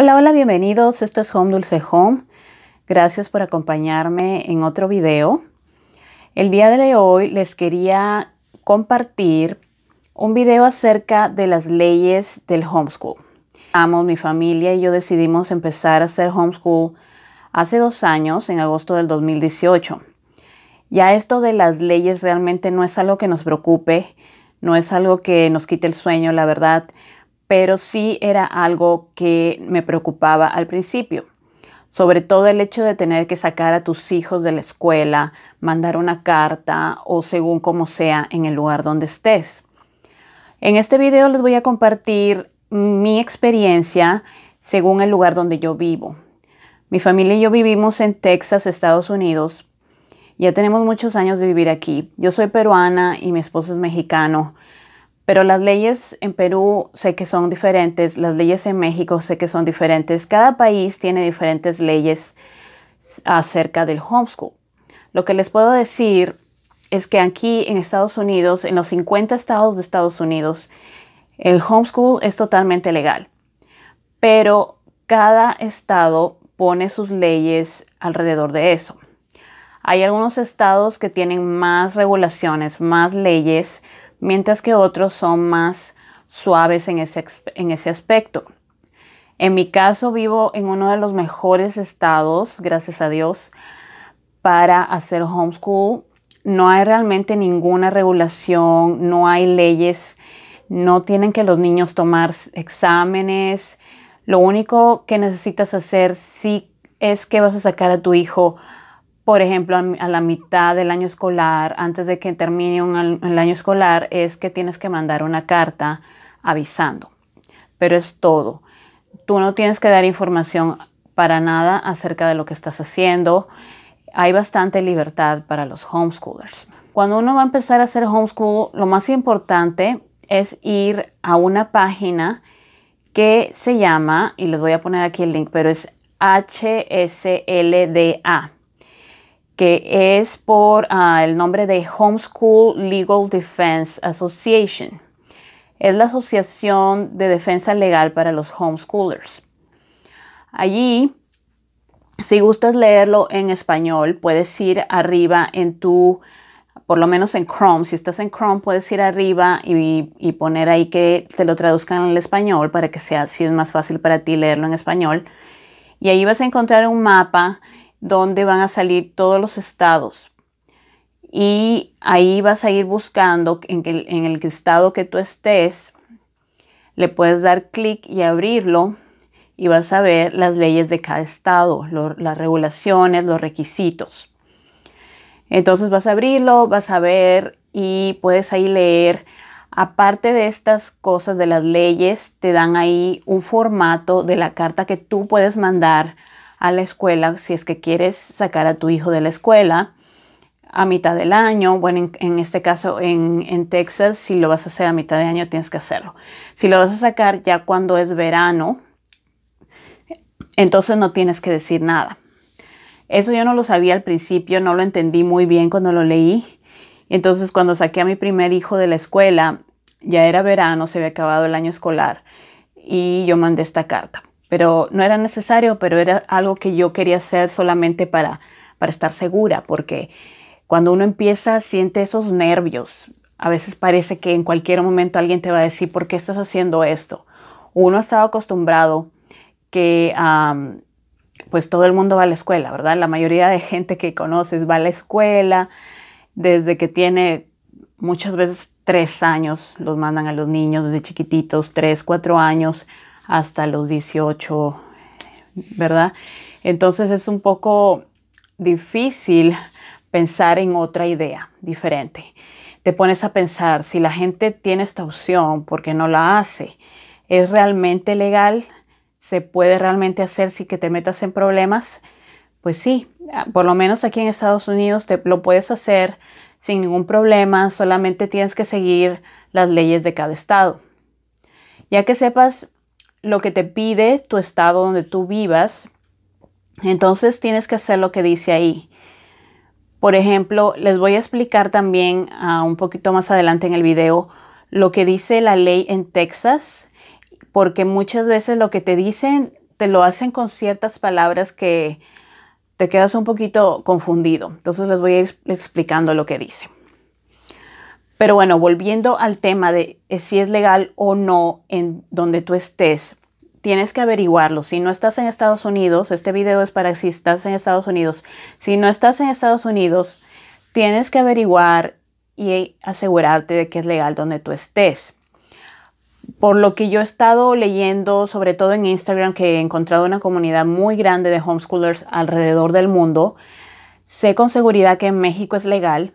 Hola, hola, bienvenidos. Esto es Home Dulce Home. Gracias por acompañarme en otro video. El día de hoy les quería compartir un video acerca de las leyes del homeschool. Amos, mi familia y yo decidimos empezar a hacer homeschool hace dos años, en agosto del 2018. Ya esto de las leyes realmente no es algo que nos preocupe, no es algo que nos quite el sueño, la verdad pero sí era algo que me preocupaba al principio. Sobre todo el hecho de tener que sacar a tus hijos de la escuela, mandar una carta o según como sea en el lugar donde estés. En este video les voy a compartir mi experiencia según el lugar donde yo vivo. Mi familia y yo vivimos en Texas, Estados Unidos. Ya tenemos muchos años de vivir aquí. Yo soy peruana y mi esposo es mexicano pero las leyes en Perú sé que son diferentes, las leyes en México sé que son diferentes. Cada país tiene diferentes leyes acerca del homeschool. Lo que les puedo decir es que aquí en Estados Unidos, en los 50 estados de Estados Unidos, el homeschool es totalmente legal, pero cada estado pone sus leyes alrededor de eso. Hay algunos estados que tienen más regulaciones, más leyes, mientras que otros son más suaves en ese, en ese aspecto. En mi caso vivo en uno de los mejores estados, gracias a Dios, para hacer homeschool. No hay realmente ninguna regulación, no hay leyes, no tienen que los niños tomar exámenes. Lo único que necesitas hacer sí es que vas a sacar a tu hijo por ejemplo, a la mitad del año escolar, antes de que termine un, el año escolar, es que tienes que mandar una carta avisando. Pero es todo. Tú no tienes que dar información para nada acerca de lo que estás haciendo. Hay bastante libertad para los homeschoolers. Cuando uno va a empezar a hacer homeschool, lo más importante es ir a una página que se llama, y les voy a poner aquí el link, pero es HSLDA que es por ah, el nombre de Homeschool Legal Defense Association. Es la Asociación de Defensa Legal para los Homeschoolers. Allí, si gustas leerlo en español, puedes ir arriba en tu, por lo menos en Chrome, si estás en Chrome, puedes ir arriba y, poner ahí que te lo traduzcan al español para que sea, si es más fácil para ti leerlo en español. Y ahí vas a encontrar un mapa donde van a salir todos los estados. Y ahí vas a ir buscando en, el, estado que tú estés, le puedes dar clic y abrirlo y vas a ver las leyes de cada estado, las regulaciones, los requisitos. Entonces vas a abrirlo, vas a ver y puedes ahí leer. Aparte de estas cosas de las leyes, te dan ahí un formato de la carta que tú puedes mandar a la escuela, si es que quieres sacar a tu hijo de la escuela a mitad del año, bueno, en, este caso en, en, Texas, si lo vas a hacer a mitad de año, tienes que hacerlo. Si lo vas a sacar ya cuando es verano, entonces no tienes que decir nada. Eso yo no lo sabía al principio, no lo entendí muy bien cuando lo leí. Entonces cuando saqué a mi primer hijo de la escuela, ya era verano, se había acabado el año escolar y yo mandé esta carta pero no era necesario, pero era algo que yo quería hacer solamente para, para estar segura, porque cuando uno empieza siente esos nervios. A veces parece que en cualquier momento alguien te va a decir, ¿por qué estás haciendo esto? Uno ha estado acostumbrado que pues todo el mundo va a la escuela, ¿verdad? La mayoría de gente que conoces va a la escuela desde que tiene muchas veces tres años, los mandan a los niños desde chiquititos, tres, cuatro años, hasta los 18, ¿verdad? Entonces es un poco difícil pensar en otra idea diferente. Te pones a pensar, si la gente tiene esta opción, porque no la hace? ¿Es realmente legal? ¿Se puede realmente hacer sin que te metas en problemas? Pues sí, ah, por lo menos aquí en Estados Unidos te lo puedes hacer sin ningún problema, solamente tienes que seguir las leyes de cada estado. Ya que sepas lo que te pide tu estado donde tú vivas, entonces tienes que hacer lo que dice ahí. Por ejemplo, les voy a explicar también ah, un poquito más adelante en el video lo que dice la ley en Texas, porque muchas veces lo que te dicen te lo hacen con ciertas palabras que te quedas un poquito confundido. Entonces les voy a ir explicando lo que dice. Pero bueno, volviendo al tema de eh, si es legal o no en donde tú estés, tienes que averiguarlo. Si no estás en Estados Unidos, este video es para si estás en Estados Unidos. Si no estás en Estados Unidos, tienes que averiguar y asegurarte de que es legal donde tú estés. Por lo que yo he estado leyendo, sobre todo en Instagram, que he encontrado una comunidad muy grande de homeschoolers alrededor del mundo, sé con seguridad que en México es legal,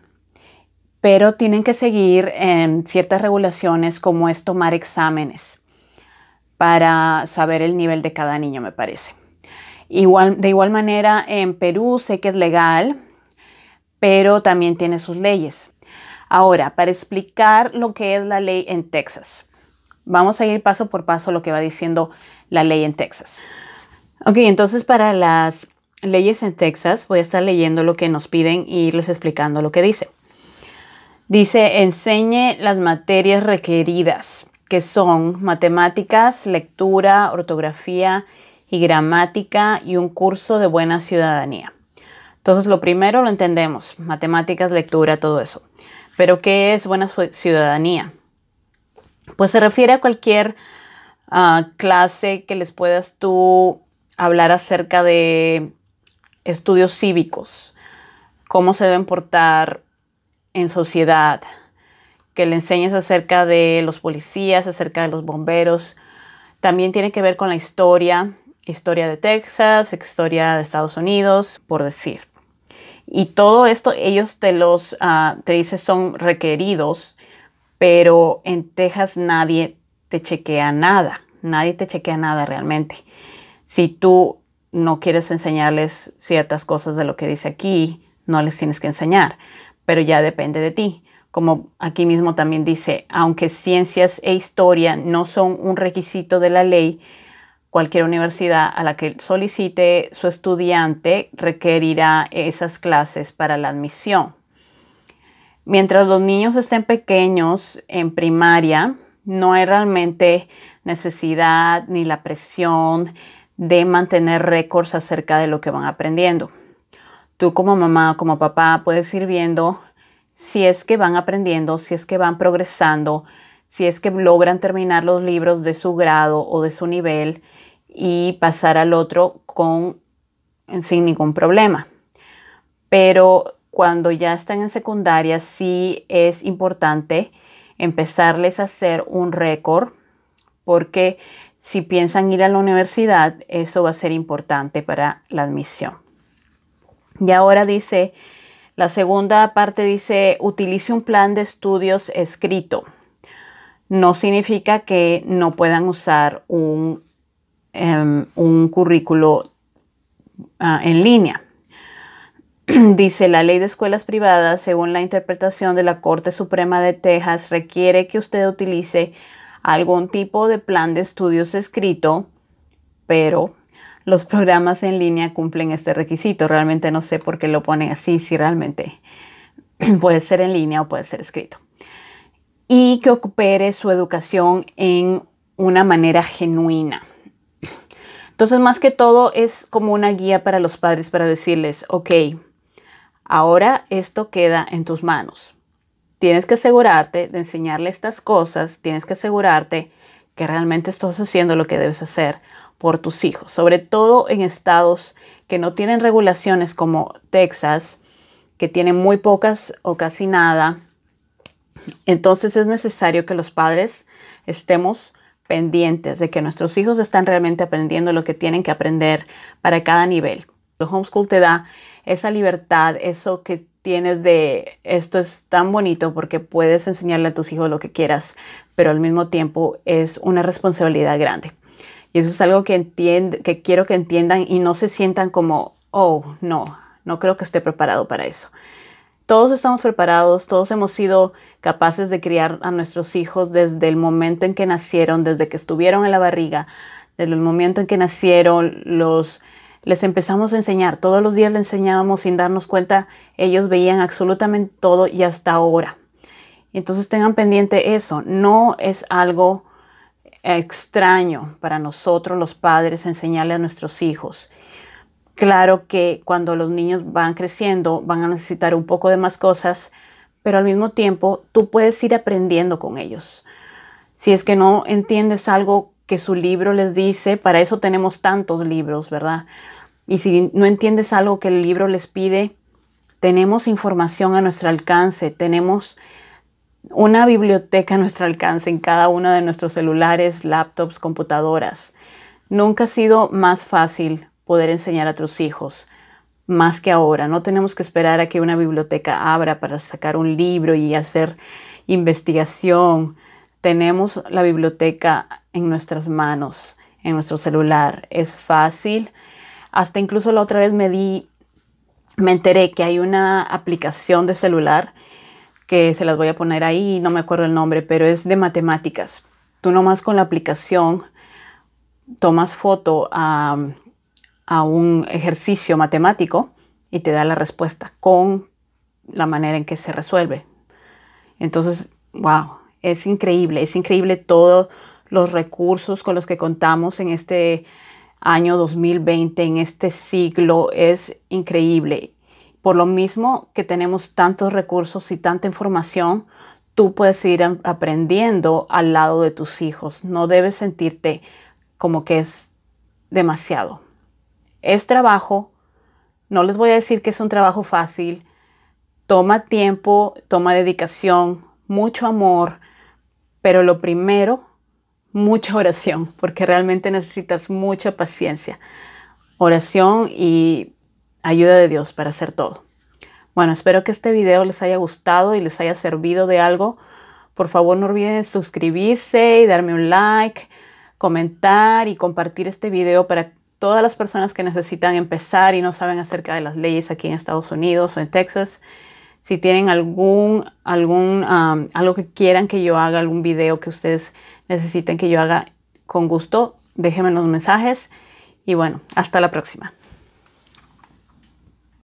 pero tienen que seguir ciertas regulaciones como es tomar exámenes para saber el nivel de cada niño, me parece. Igual, de igual manera, en Perú sé que es legal, pero también tiene sus leyes. Ahora, para explicar lo que es la ley en Texas, vamos a ir paso por paso lo que va diciendo la ley en Texas. Ok, entonces para las leyes en Texas voy a estar leyendo lo que nos piden y e irles explicando lo que dice. Dice, enseñe las materias requeridas, que son matemáticas, lectura, ortografía y gramática y un curso de buena ciudadanía. Entonces, lo primero lo entendemos, matemáticas, lectura, todo eso. Pero, ¿qué es buena ciudadanía? Pues se refiere a cualquier ah, clase que les puedas tú hablar acerca de estudios cívicos, cómo se deben portar en sociedad, que le enseñes acerca de los policías, acerca de los bomberos. También tiene que ver con la historia, historia de Texas, historia de Estados Unidos, por decir. Y todo esto ellos te los, ah, te dicen son requeridos, pero en Texas nadie te chequea nada, nadie te chequea nada realmente. Si tú no quieres enseñarles ciertas cosas de lo que dice aquí, no les tienes que enseñar pero ya depende de ti. Como aquí mismo también dice, aunque ciencias e historia no son un requisito de la ley, cualquier universidad a la que solicite su estudiante requerirá esas clases para la admisión. Mientras los niños estén pequeños en primaria, no hay realmente necesidad ni la presión de mantener récords acerca de lo que van aprendiendo tú como mamá, como papá, puedes ir viendo si es que van aprendiendo, si es que van progresando, si es que logran terminar los libros de su grado o de su nivel y pasar al otro con, sin ningún problema. Pero cuando ya están en secundaria, sí es importante empezarles a hacer un récord, porque si piensan ir a la universidad, eso va a ser importante para la admisión. Y ahora dice, la segunda parte dice, utilice un plan de estudios escrito. No significa que no puedan usar un, em, currículo ah, en línea. dice, la ley de escuelas privadas, según la interpretación de la Corte Suprema de Texas, requiere que usted utilice algún tipo de plan de estudios escrito, pero los programas en línea cumplen este requisito. Realmente no sé por qué lo ponen así, si realmente puede ser en línea o puede ser escrito. Y que ocupere su educación en una manera genuina. Entonces, más que todo, es como una guía para los padres para decirles, ok, ahora esto queda en tus manos. Tienes que asegurarte de enseñarle estas cosas, tienes que asegurarte que realmente estás haciendo lo que debes hacer por tus hijos, sobre todo en estados que no tienen regulaciones como Texas, que tienen muy pocas o casi nada. Entonces es necesario que los padres estemos pendientes de que nuestros hijos están realmente aprendiendo lo que tienen que aprender para cada nivel. El homeschool te da esa libertad, eso que tienes de esto es tan bonito porque puedes enseñarle a tus hijos lo que quieras, pero al mismo tiempo es una responsabilidad grande. Y eso es algo que, entiende, que quiero que entiendan y no se sientan como, oh, no, no creo que esté preparado para eso. Todos estamos preparados, todos hemos sido capaces de criar a nuestros hijos desde el momento en que nacieron, desde que estuvieron en la barriga, desde el momento en que nacieron, los, les empezamos a enseñar, todos los días les enseñábamos sin darnos cuenta, ellos veían absolutamente todo y hasta ahora. Entonces tengan pendiente eso, no es algo extraño para nosotros los padres enseñarle a nuestros hijos. Claro que cuando los niños van creciendo van a necesitar un poco de más cosas, pero al mismo tiempo tú puedes ir aprendiendo con ellos. Si es que no entiendes algo que su libro les dice, para eso tenemos tantos libros, ¿verdad? Y si no entiendes algo que el libro les pide, tenemos información a nuestro alcance, tenemos una biblioteca a nuestro alcance en cada uno de nuestros celulares, laptops, computadoras. Nunca ha sido más fácil poder enseñar a tus hijos, más que ahora. No tenemos que esperar a que una biblioteca abra para sacar un libro y hacer investigación. Tenemos la biblioteca en nuestras manos, en nuestro celular. Es fácil. Hasta incluso la otra vez me di, me enteré que hay una aplicación de celular que se las voy a poner ahí, no me acuerdo el nombre, pero es de matemáticas. Tú nomás con la aplicación tomas foto a, un ejercicio matemático y te da la respuesta con la manera en que se resuelve. Entonces, wow, es increíble, es increíble todos los recursos con los que contamos en este año 2020, en este siglo, es increíble. Por lo mismo que tenemos tantos recursos y tanta información, tú puedes ir aprendiendo al lado de tus hijos. No debes sentirte como que es demasiado. Es trabajo. No les voy a decir que es un trabajo fácil. Toma tiempo, toma dedicación, mucho amor, pero lo primero, mucha oración, porque realmente necesitas mucha paciencia. Oración y ayuda de Dios para hacer todo. Bueno, espero que este video les haya gustado y les haya servido de algo. Por favor, no olviden suscribirse y darme un like, comentar y compartir este video para todas las personas que necesitan empezar y no saben acerca de las leyes aquí en Estados Unidos o en Texas. Si tienen algún, algún, um, algo que quieran que yo haga, algún video que ustedes necesiten que yo haga, con gusto, déjenme los mensajes. Y bueno, hasta la próxima.